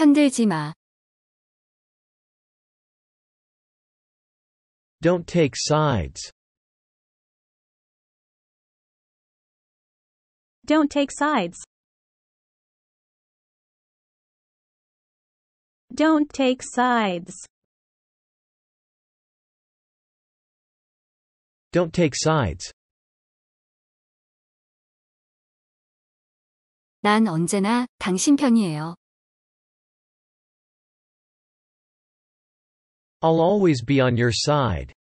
편들지 마. Don't take sides. Don't take sides. Don't take sides. Don't take sides. 난 언제나 당신 편이에요. I'll always be on your side.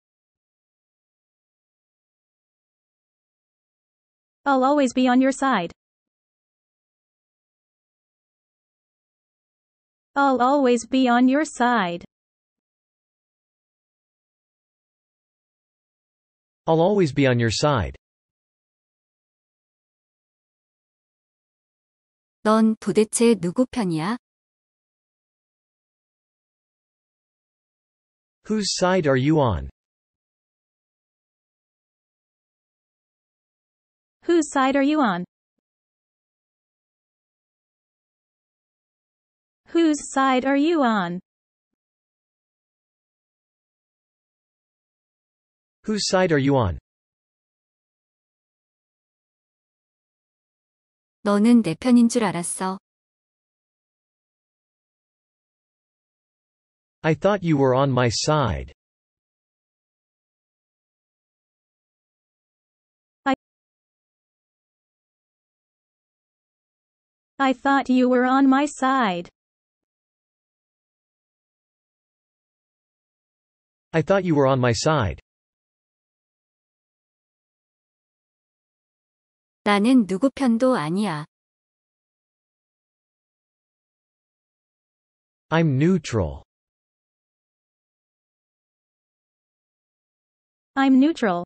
I'll always be on your side. I'll always be on your side. I'll always be on your side. 넌 도대체 누구 편이야? Whose side are you on? Whose side are you on? Whose side are you on? Whose side are you on? 너는 내 편인 줄 알았어. I thought you were on my side. I, I thought you were on my side. I thought you were on my side. 나는 누구 편도 아니야. I'm neutral. I'm neutral.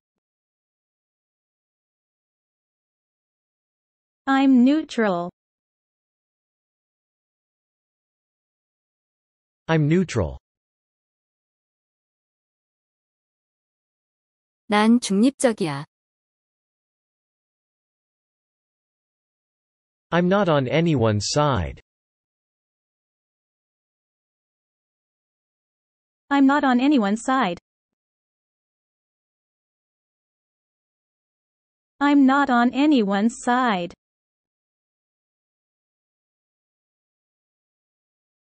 I'm neutral. I'm neutral. 난 중립적이야. I'm not on anyone's side. I'm not on anyone's side. I'm not on anyone's side.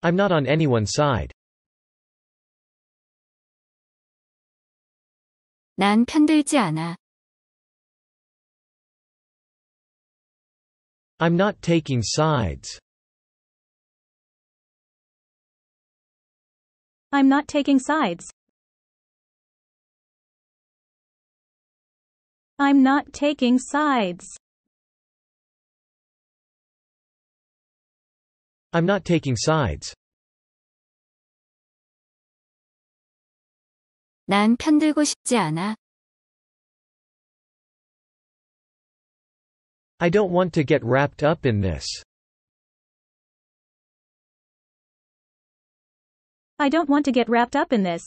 I'm not on anyone's side. 난 편들지 않아. I'm not taking sides. I'm not taking sides. I'm not taking sides. I'm not taking sides. 난 편들고 싶지 않아. I don't want to get wrapped up in this. I don't want to get wrapped up in this.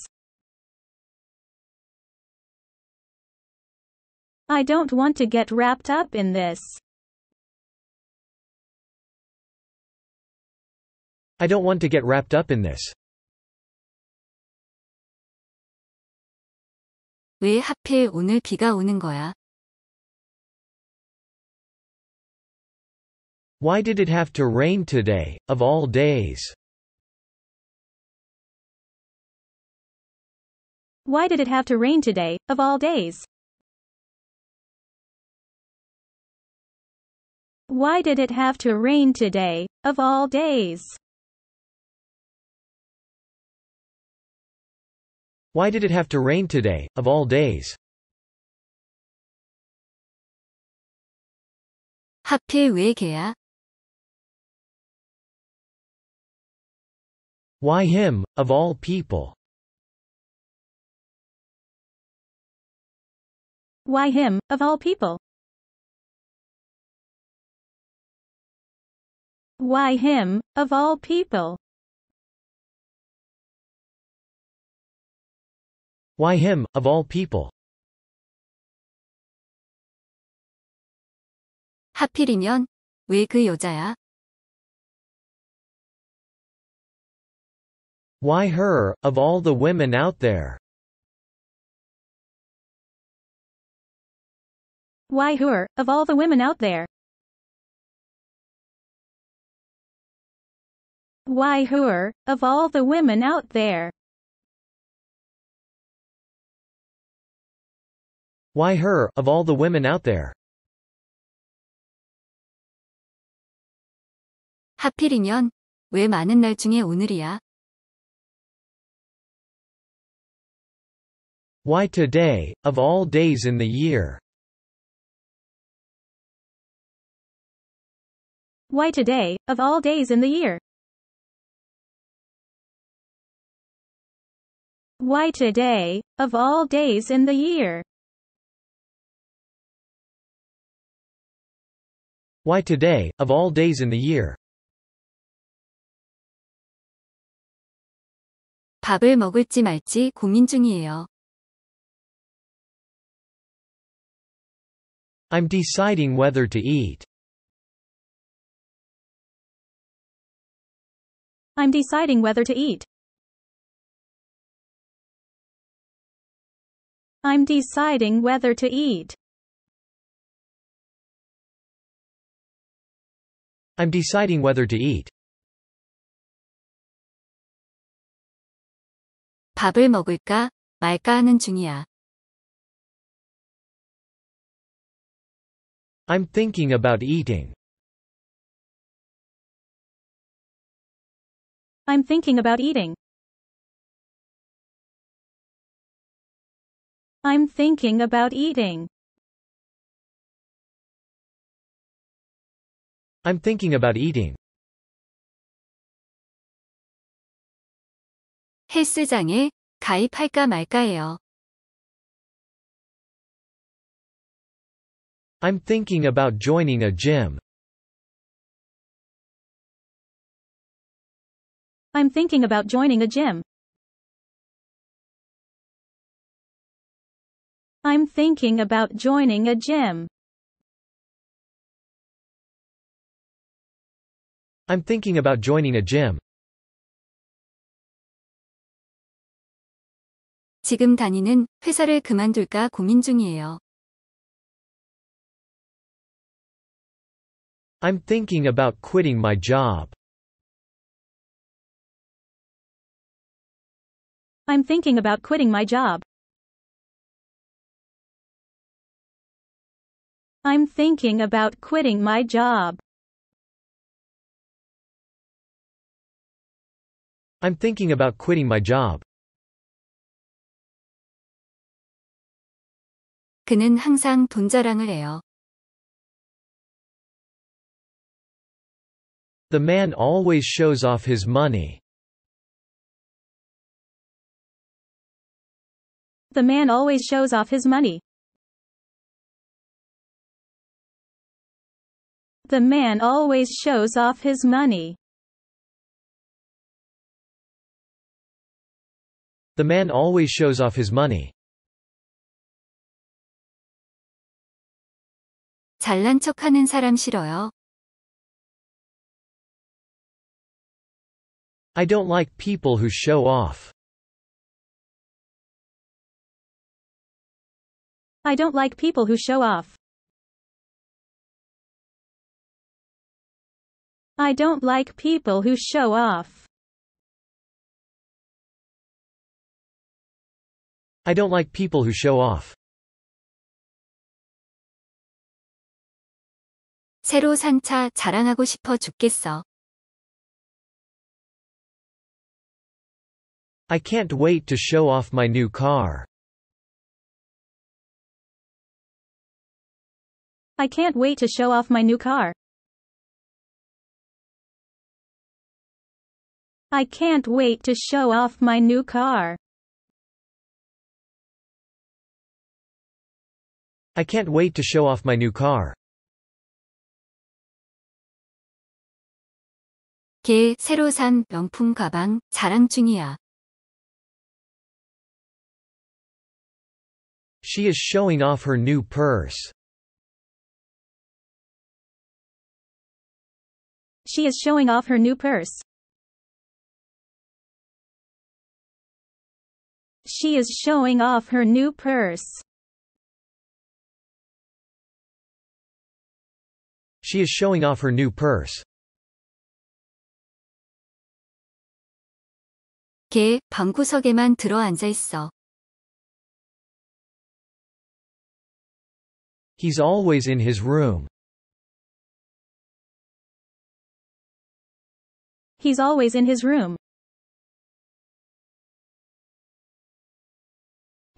I don't want to get wrapped up in this. I don't want to get wrapped up in this. Why did it have to rain today, of all days? Why did it have to rain today, of all days? Why did it have to rain today, of all days? Why did it have to rain today, of all days? 하필 왜 Why him, of all people? Why him, of all people? Why him, of all people? Why him, of all people? 하필이면 왜 그 여자야? Why her, of all the women out there? Why her, of all the women out there? Why her, of all the women out there? Why her, of all the women out there? 하필이면, 왜 많은 날 중에 오늘이야? Why today, of all days in the year? Why today, of all days in the year? Why today, of all days in the year. Why today, of all days in the year? 밥을 먹을지 말지 고민 중이에요. I'm deciding whether to eat. I'm deciding whether to eat. I'm deciding whether to eat. I'm deciding whether to eat. 밥을 먹을까 말까 하는 중이야. I'm thinking about eating. I'm thinking about eating. I'm thinking about eating. I'm thinking about eating. 헬스장에 가입할까 말까요? I'm thinking about joining a gym. I'm thinking about joining a gym. I'm thinking about joining a gym. I'm thinking about joining a gym. 지금 다니는 회사를 그만둘까 고민 중이에요. I'm thinking about quitting my job. I'm thinking about quitting my job. I'm thinking about quitting my job. I'm thinking about quitting my job. 그는 항상 돈 자랑을 해요. The man always shows off his money. The man always shows off his money. The man always shows off his money. The man always shows off his money. 잘난 척하는 사람 싫어요. I don't like people who show off. I don't like people who show off. I don't like people who show off. I don't like people who show off. 새로 산 차 자랑하고 싶어 죽겠어. I can't wait to show off my new car. I can't wait to show off my new car. I can't wait to show off my new car. I can't wait to show off my new car. 걔 새로 산 명품 가방 자랑 중이야. She is showing off her new purse. She is showing off her new purse. she is showing off her new purse. She is showing off her new purse. 걔 방구석에만 들어앉아 있어. He's always in his room. He's always in his room.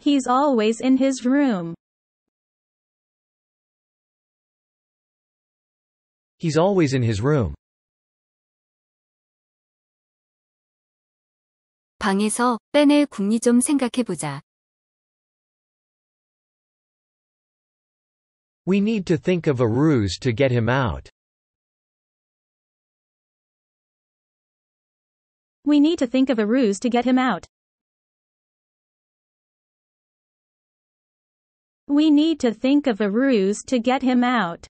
He's always in his room. He's always in his room. 방에서 빼낼 궁리 좀 생각해 보자. We need to think of a ruse to get him out. We need to think of a ruse to get him out. We need to think of a ruse to get him out.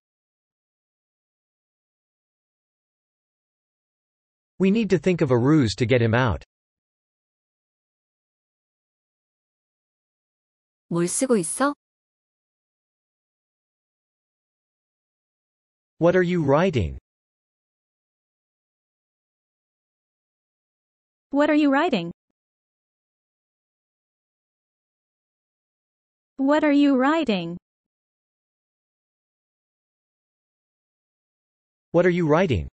We need to think of a ruse to get him out. 뭘 쓰고 있어? What are you writing? What are you writing? What are you writing? What are you writing?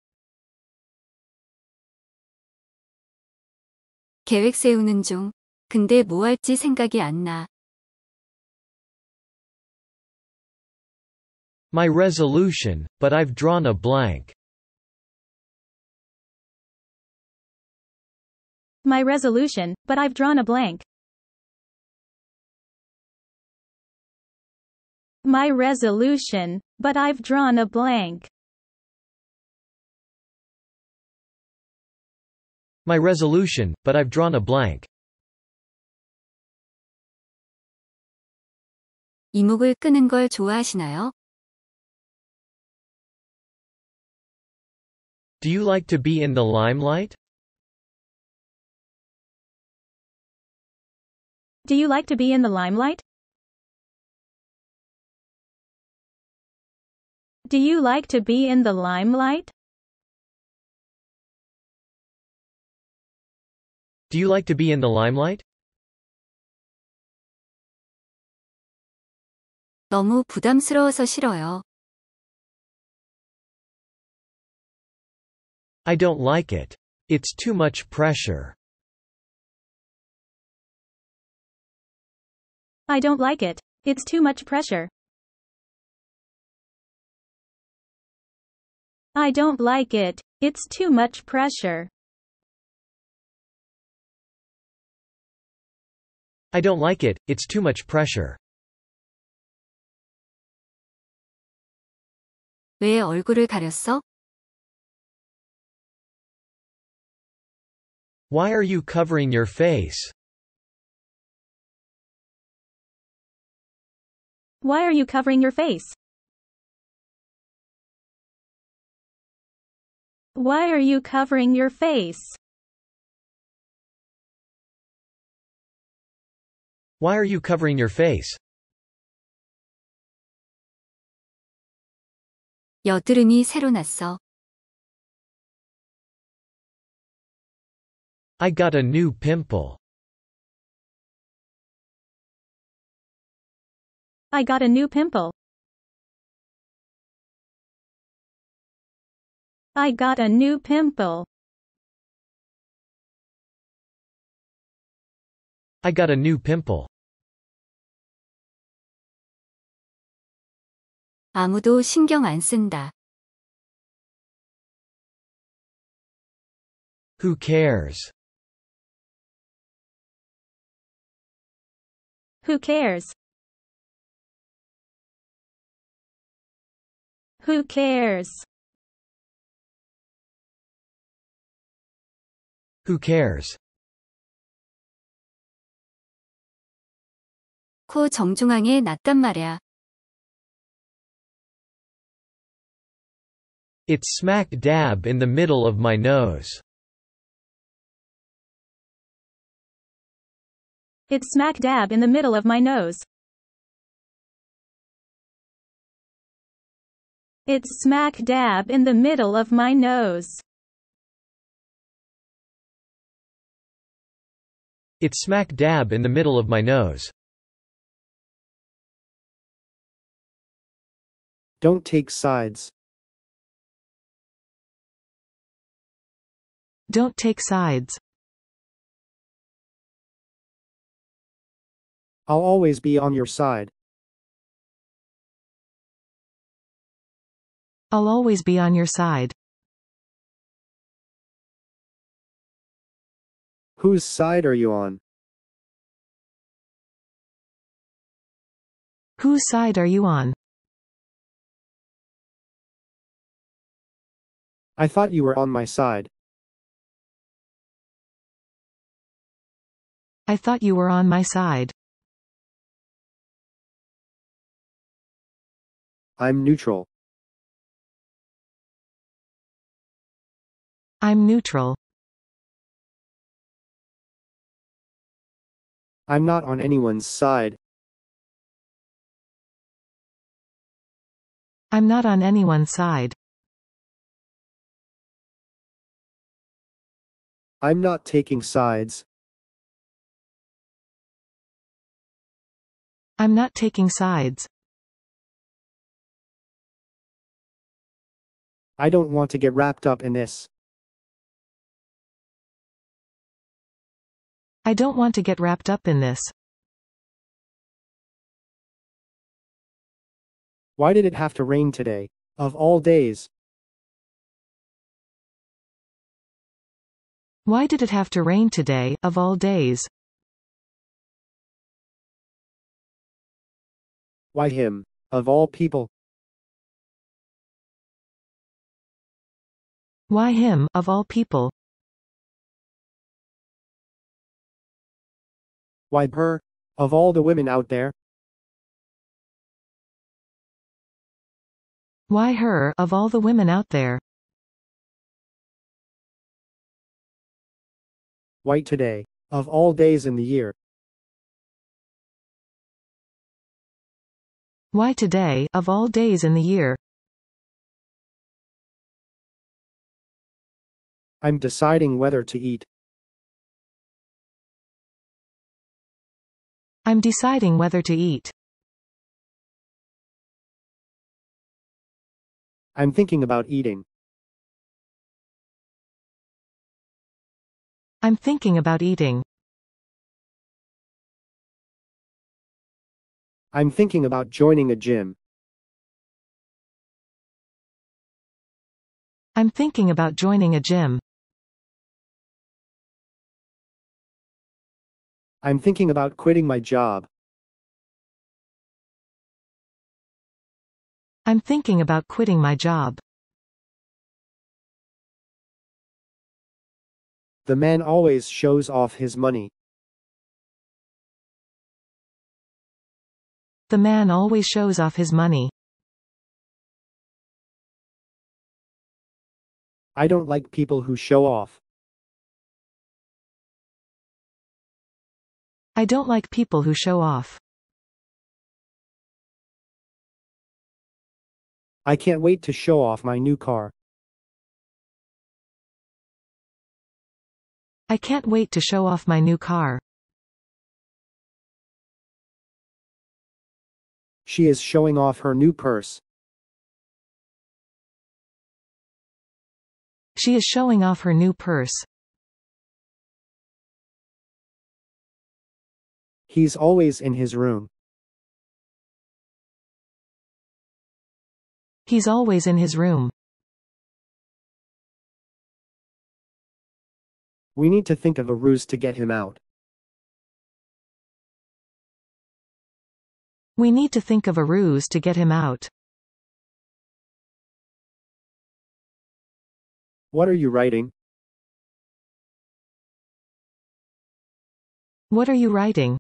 계획 세우는 중. 근데 뭐 할지 생각이 안 나. My resolution, but I've drawn a blank. My resolution, but I've drawn a blank. my resolution, but I've drawn a blank. My resolution, but I've drawn a blank. 이목을 끄는 걸 좋아하시나요? Do you like to be in the limelight? Do you like to be in the limelight? Do you like to be in the limelight? Do you like to be in the limelight? 너무 부담스러워서 싫어요. I don't like it. It's too much pressure. I don't like it. It's too much pressure. I don't like it. It's too much pressure. I don't like it, it's too much pressure. 왜 얼굴을 가렸어? Why are you covering your face? Why are you covering your face? Why are you covering your face? Why are you covering your face? 여드름이 새로 났어. I got a new pimple. I got a new pimple. I got a new pimple. I got a new pimple. 아무도 신경 안 쓴다. Who cares? Who cares? Who cares? Who cares? 코 정중앙에 났단 It's smack dab in the middle of my nose. It's smack dab in the middle of my nose. It's smack dab in the middle of my nose. It's smack dab in the middle of my nose. Don't take sides. Don't take sides. I'll always be on your side. I'll always be on your side. Whose side are you on? Whose side are you on? I thought you were on my side. I thought you were on my side. I'm neutral. I'm neutral. I'm not on anyone's side. I'm not on anyone's side. I'm not taking sides. I'm not taking sides. I don't want to get wrapped up in this. I don't want to get wrapped up in this. Why did it have to rain today, of all days? Why did it have to rain today, of all days? Why him, of all people? Why him, of all people? Why her, of all the women out there? Why her, of all the women out there? Why today, of all days in the year? Why today, of all days in the year? I'm deciding whether to eat. I'm deciding whether to eat. I'm thinking about eating. I'm thinking about eating. I'm thinking about joining a gym. I'm thinking about joining a gym. I'm thinking about quitting my job. I'm thinking about quitting my job. The man always shows off his money. The man always shows off his money. I don't like people who show off. I don't like people who show off. I can't wait to show off my new car. I can't wait to show off my new car. She is showing off her new purse. She is showing off her new purse. He's always in his room. He's always in his room. We need to think of a ruse to get him out. We need to think of a ruse to get him out. What are you writing? What are you writing?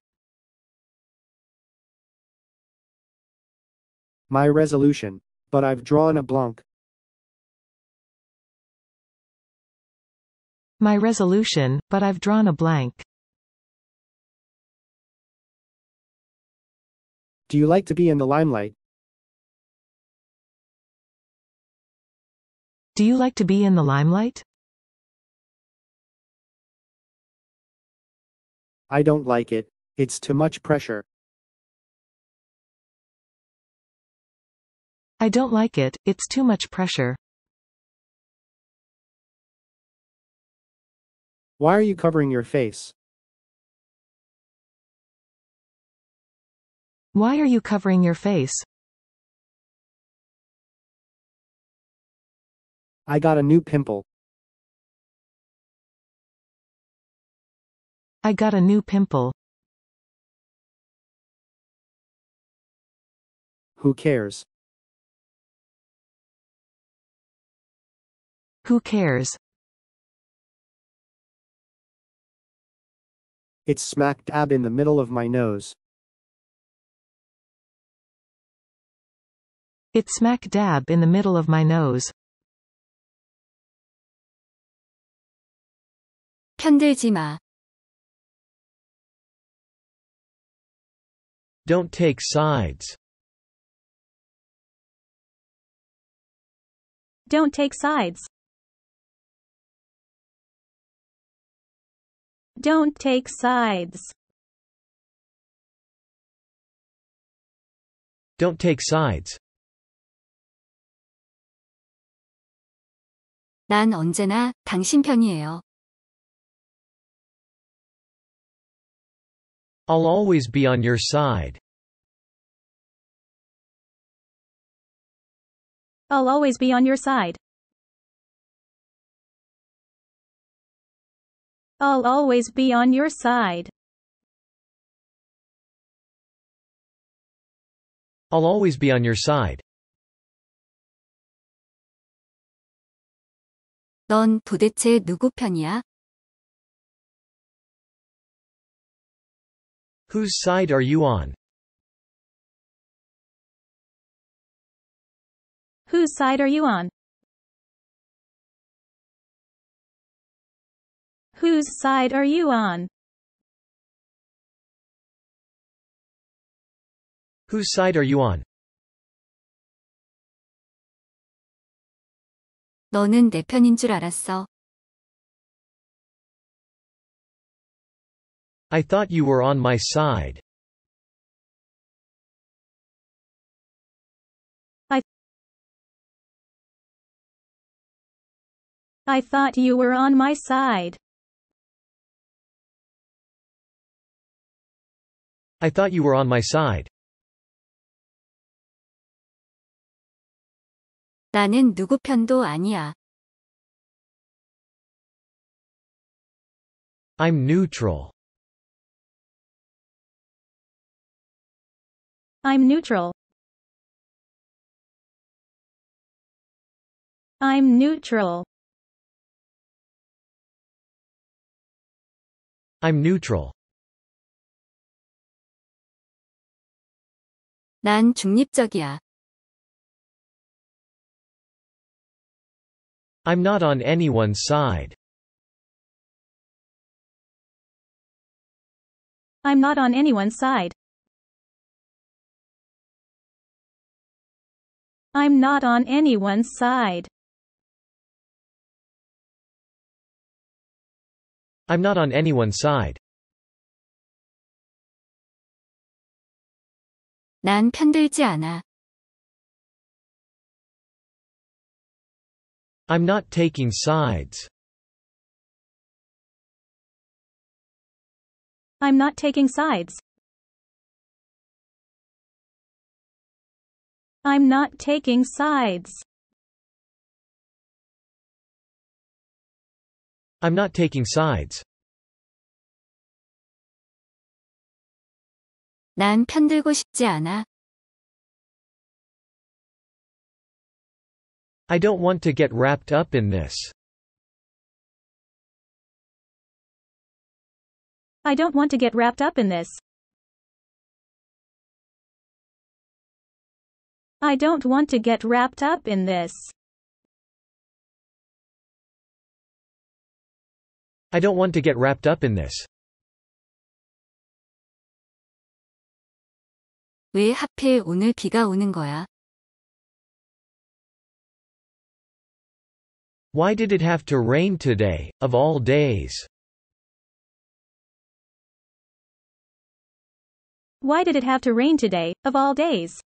My resolution. But I've drawn a blank. My resolution, but I've drawn a blank. Do you like to be in the limelight? Do you like to be in the limelight? I don't like it, it's too much pressure. I don't like it, it's too much pressure. Why are you covering your face? Why are you covering your face? I got a new pimple. I got a new pimple. Who cares? Who cares? It's smack dab in the middle of my nose. It's smack dab in the middle of my nose. 편들지 마. Don't take sides. Don't take sides. Don't take sides. Don't take sides. 난 언제나 당신 편이에요. I'll always be on your side. I'll always be on your side. I'll always be on your side. I'll always be on your side. 넌 도대체 누구 편이야? Whose side are you on? Whose side are you on? Whose side are you on? Whose side are you on? 너는 내 편인 줄 알았어. I thought you were on my side. I I thought you were on my side. I thought you were on my side. 나는 누구 편도 아니야. I'm neutral. I'm neutral. I'm neutral. I'm neutral. 난 중립적이야. I'm not on anyone's side. I'm not on anyone's side. I'm not on anyone's side. I'm not on anyone's side. 난 편들지 않아. I'm not taking sides. I'm not taking sides. I'm not taking sides. I'm not taking sides. 난 편들고 싶지 않아. I don't want to get wrapped up in this. I don't want to get wrapped up in this. I don't want to get wrapped up in this. I don't want to get wrapped up in this. 왜 하필 오늘 비가 오는 거야? Why did it have to rain today, of all days? Why did it have to rain today, of all days?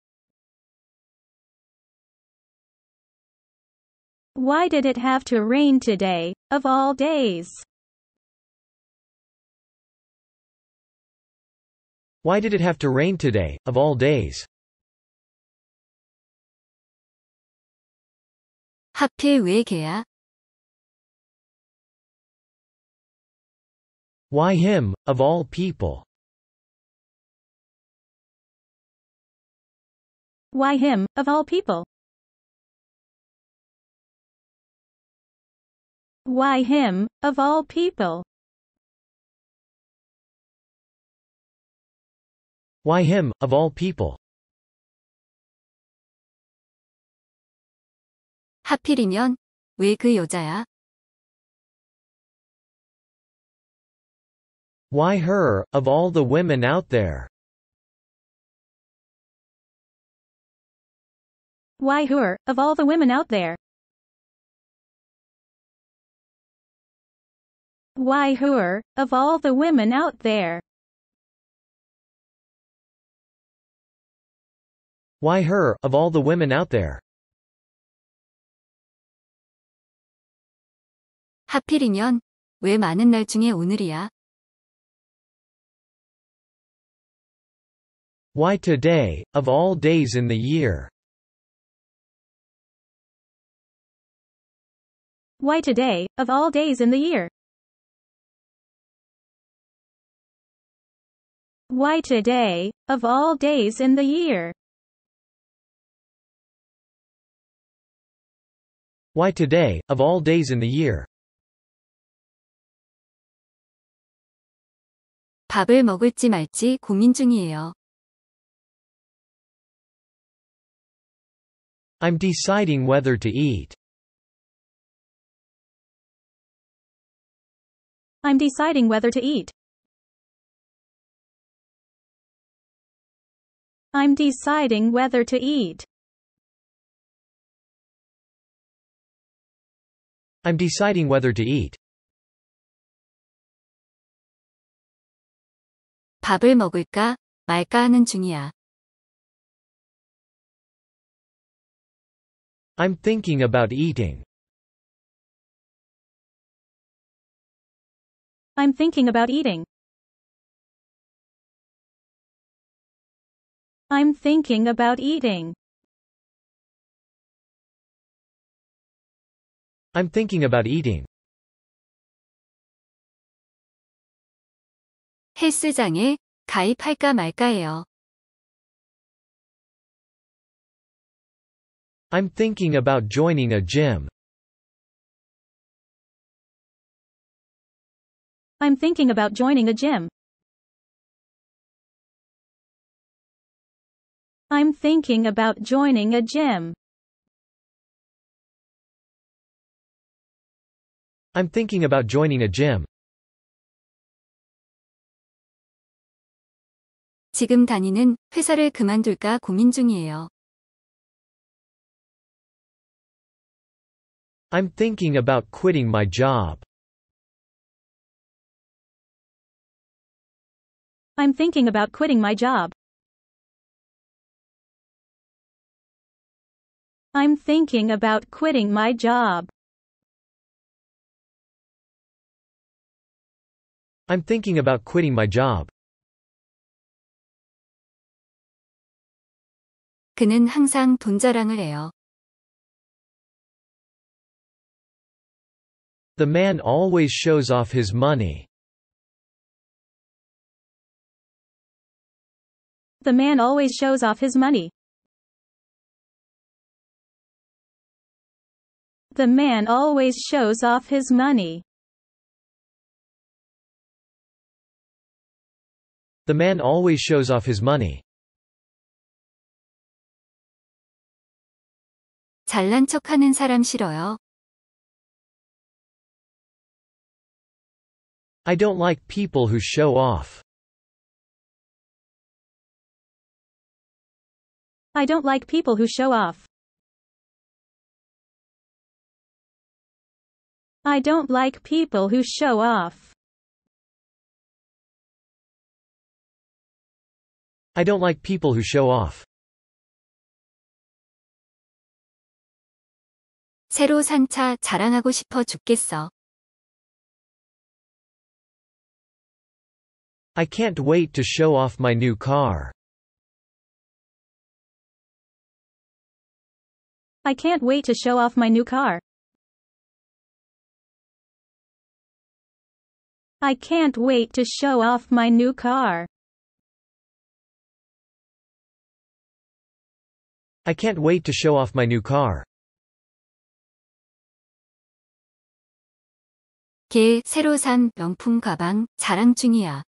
Why did it have to rain today, of all days? Why did it have to rain today, of all days? 하필 왜 걔야? Why him, of all people? Why him, of all people? Why him, of all people? Why him, of all people? 하필이면 왜 여자야? Why her, of all the women out there? Why her, of all the women out there? Why her, of all the women out there? Why her, of all the women out there? 하필이면 왜 많은 날 중에 오늘이야? Why today, of all days in the year? Why today, of all days in the year? Why today, of all days in the year? Why today, of all days in the year? 밥을 먹을지 말지 고민 중이에요. I'm deciding whether to eat. I'm deciding whether to eat. I'm deciding whether to eat. I'm deciding whether to eat. 밥을 먹을까 말까 하는 중이야. I'm thinking about eating. I'm thinking about eating. I'm thinking about eating. I'm thinking about eating. 헬스장에 가입할까 말까요? I'm thinking about joining a gym. I'm thinking about joining a gym. I'm thinking about joining a gym. I'm thinking about joining a gym. 지금 다니는 회사를 그만둘까 고민 중이에요. I'm thinking about quitting my job. I'm thinking about quitting my job. I'm thinking about quitting my job. I'm thinking about quitting my job. 그는 항상 돈 자랑을 해요. The man always shows off his money. The man always shows off his money. The man always shows off his money. The man always shows off his money. 잘난 척하는 사람 싫어요. I don't like people who show off. I don't like people who show off. I don't like people who show off. I don't like people who show off. 새로 산 자랑하고 싶어 죽겠어. I can't wait to show off my new car. I can't wait to show off my new car. I can't wait to show off my new car. I can't wait to show off my new car. 걔 새로 산 명품 가방 자랑 중이야.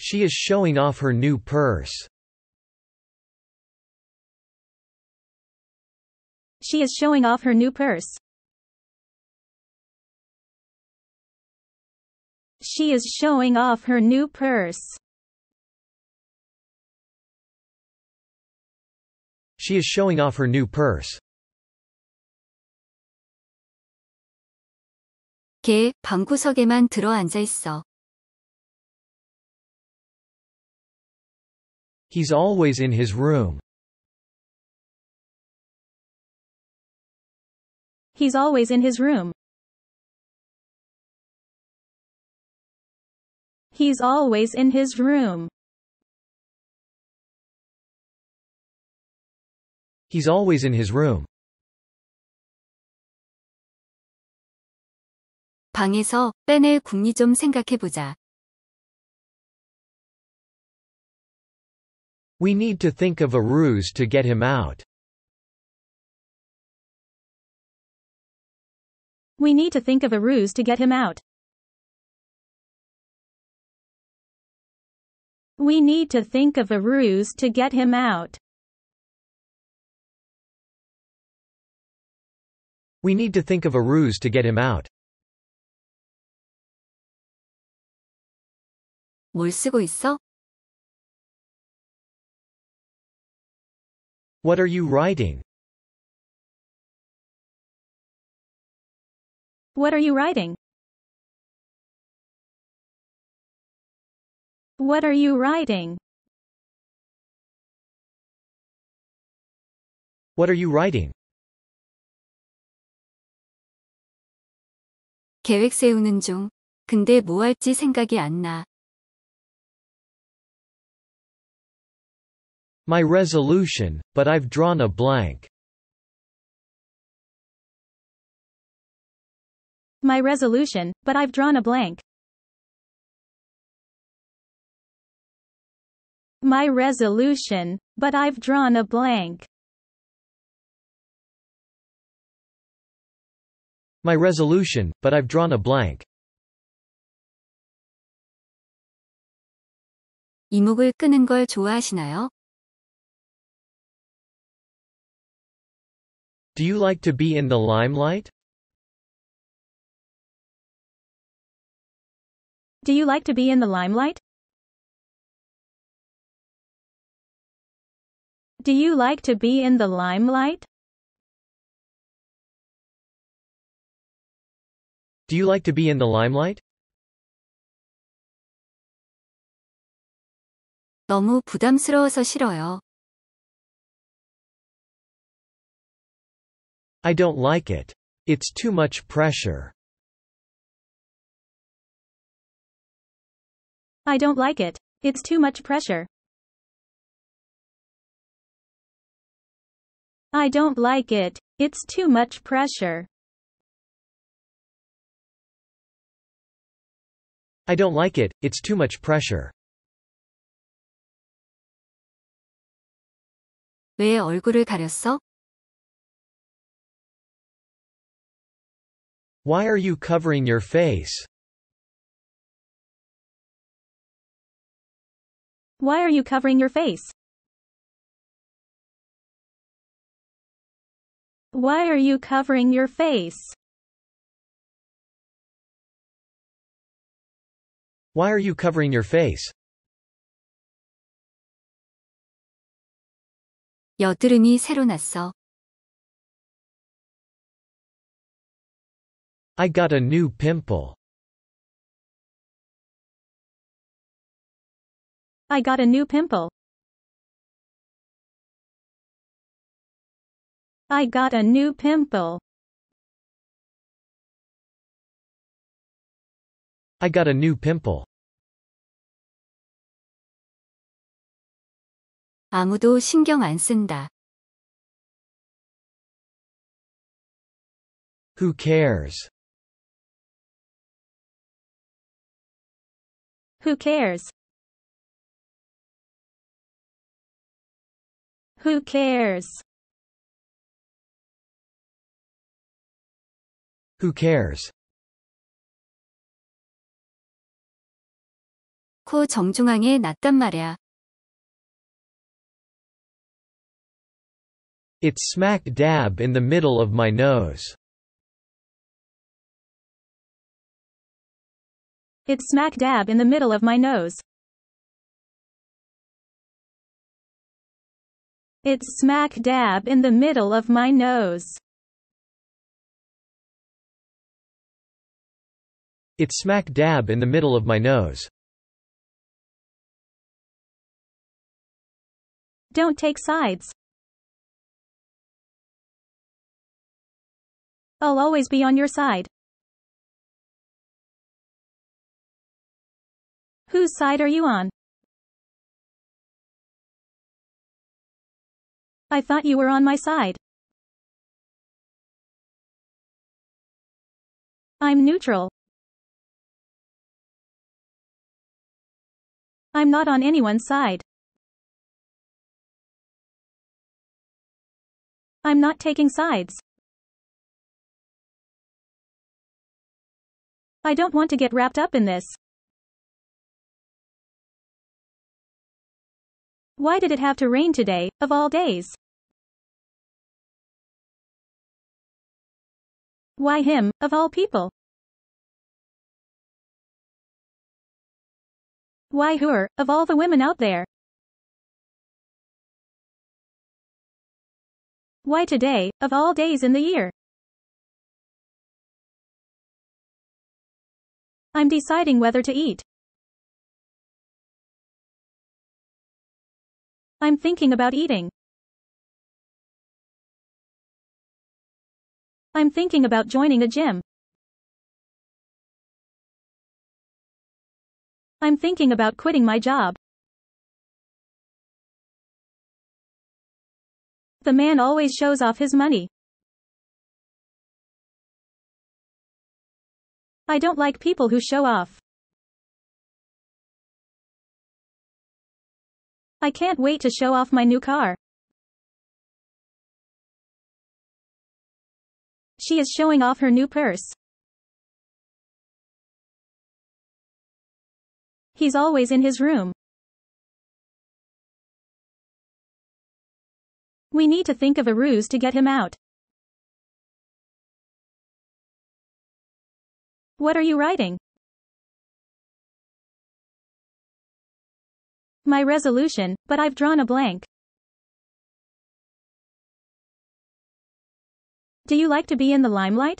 She is showing off her new purse. She is showing off her new purse. She is showing off her new purse. She is showing off her new purse. 걔 방구석에만 들어앉아 있어. He's always in his room. He's always in his room. He's always in his room. He's always in his room. 방에서 빼낼 궁리 좀 생각해보자. We need to think of a ruse to get him out. We need to think of a ruse to get him out. We need to think of a ruse to get him out. We need to think of a ruse to get him out. 뭘 쓰고 있어? What are you writing? What are you writing? What are you writing? What are you writing? 계획 세우는 중. 근데 뭐 할지 생각이 안 나. My resolution, but I've drawn a blank. My resolution, but I've drawn a blank. My resolution, but I've drawn a blank. My resolution, but I've drawn a blank. 이목을 끄는 걸 좋아하시나요? Do you like to be in the limelight? Do you like to be in the limelight? Do you like to be in the limelight? Do you like to be in the limelight? 너무 부담스러워서 싫어요. I don't like it. It's too much pressure. I don't like it. It's too much pressure. I don't like it. It's too much pressure. I don't like it, it's too much pressure. 왜 얼굴을 가렸어? Why are you covering your face? Why are you covering your face? Why are you covering your face? Why are you covering your face? 여드름이 새로 났어. I got a new pimple. I got a new pimple. I got a new pimple. I got a new pimple. 아무도 신경 안 쓴다. Who cares? Who cares? Who cares? Who cares? 코 정중앙에 났단 말이야. It's smack dab in the middle of my nose. It's smack dab in the middle of my nose. It's smack dab in the middle of my nose. It's smack dab in the middle of my nose. Don't take sides. I'll always be on your side. Whose side are you on? I thought you were on my side. I'm neutral. I'm not on anyone's side. I'm not taking sides. I don't want to get wrapped up in this. Why did it have to rain today, of all days? Why him, of all people? Why her, of all the women out there? Why today, of all days in the year? I'm deciding whether to eat. I'm thinking about eating. I'm thinking about joining a gym. I'm thinking about quitting my job. The man always shows off his money. I don't like people who show off. I can't wait to show off my new car. She is showing off her new purse. He's always in his room. We need to think of a ruse to get him out. What are you writing? My resolution, but I've drawn a blank. Do you like to be in the limelight?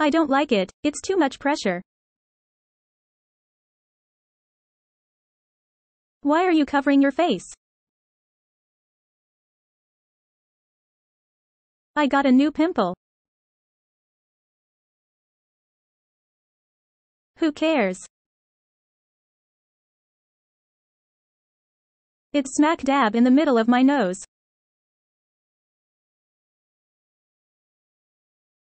I don't like it, it's too much pressure. Why are you covering your face? I got a new pimple. Who cares? It's smack dab in the middle of my nose.